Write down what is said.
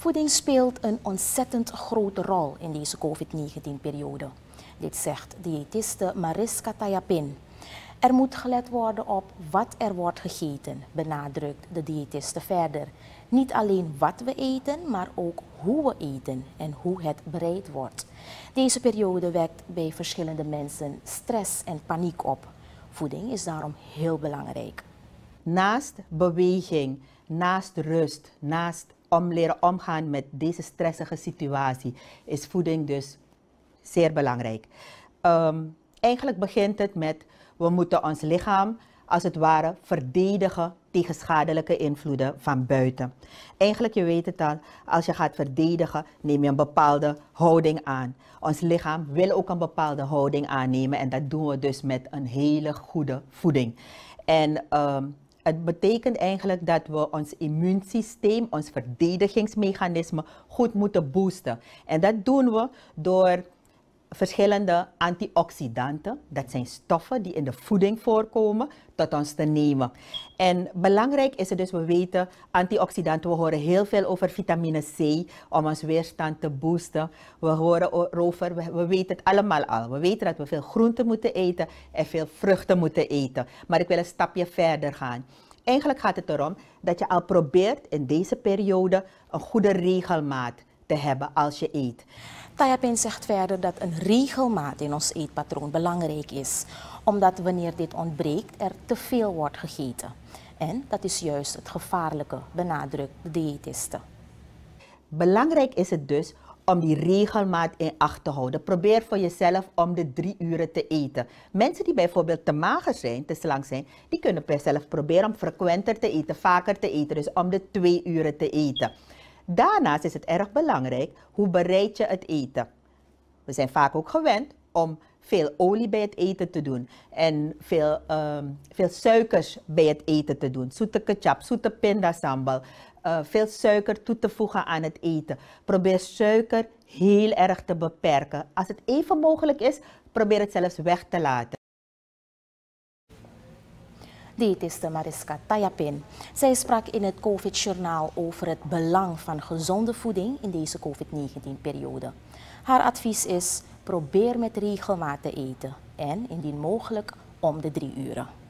Voeding speelt een ontzettend grote rol in deze COVID-19-periode. Dit zegt diëtiste Mariska Tayapin. Er moet gelet worden op wat er wordt gegeten, benadrukt de diëtiste verder. Niet alleen wat we eten, maar ook hoe we eten en hoe het bereid wordt. Deze periode wekt bij verschillende mensen stress en paniek op. Voeding is daarom heel belangrijk. Naast beweging, naast rust, naast om leren omgaan met deze stressige situatie is voeding dus zeer belangrijk. Ehm, eigenlijk begint het met we moeten ons lichaam als het ware verdedigen tegen schadelijke invloeden van buiten. Eigenlijk, je weet het al, als je gaat verdedigen, neem je een bepaalde houding aan. Ons lichaam wil ook een bepaalde houding aannemen en dat doen we dus met een hele goede voeding. En ehm, het betekent eigenlijk dat we ons immuunsysteem, ons verdedigingsmechanisme goed moeten boosten. En dat doen we door verschillende antioxidanten, dat zijn stoffen die in de voeding voorkomen, tot ons te nemen. En belangrijk is het dus, we weten, antioxidanten, we horen heel veel over vitamine C om ons weerstand te boosten. We horen over, we, we weten het allemaal al. We weten dat we veel groenten moeten eten en veel vruchten moeten eten. Maar ik wil een stapje verder gaan. Eigenlijk gaat het erom dat je al probeert in deze periode een goede regelmaat te hebben als je eet. Tayapin zegt verder dat een regelmaat in ons eetpatroon belangrijk is, omdat wanneer dit ontbreekt er te veel wordt gegeten. En dat is juist het gevaarlijke, benadrukt de diëtiste. Belangrijk is het dus om die regelmaat in acht te houden. Probeer voor jezelf om de drie uren te eten. Mensen die bijvoorbeeld te mager zijn, te slank zijn, die kunnen zelf proberen om frequenter te eten, vaker te eten, dus om de twee uren te eten. Daarnaast is het erg belangrijk hoe bereid je het eten. We zijn vaak ook gewend om veel olie bij het eten te doen en veel, ehm, veel suikers bij het eten te doen. Zoete ketchup, zoete pindasambal, eh, veel suiker toe te voegen aan het eten. Probeer suiker heel erg te beperken. Als het even mogelijk is, probeer het zelfs weg te laten diëtiste Mariska Tayapin. Zij sprak in het COVID-journaal over het belang van gezonde voeding in deze COVID-19-periode. Haar advies is, probeer met regelmaat te eten en indien mogelijk om de drie uren.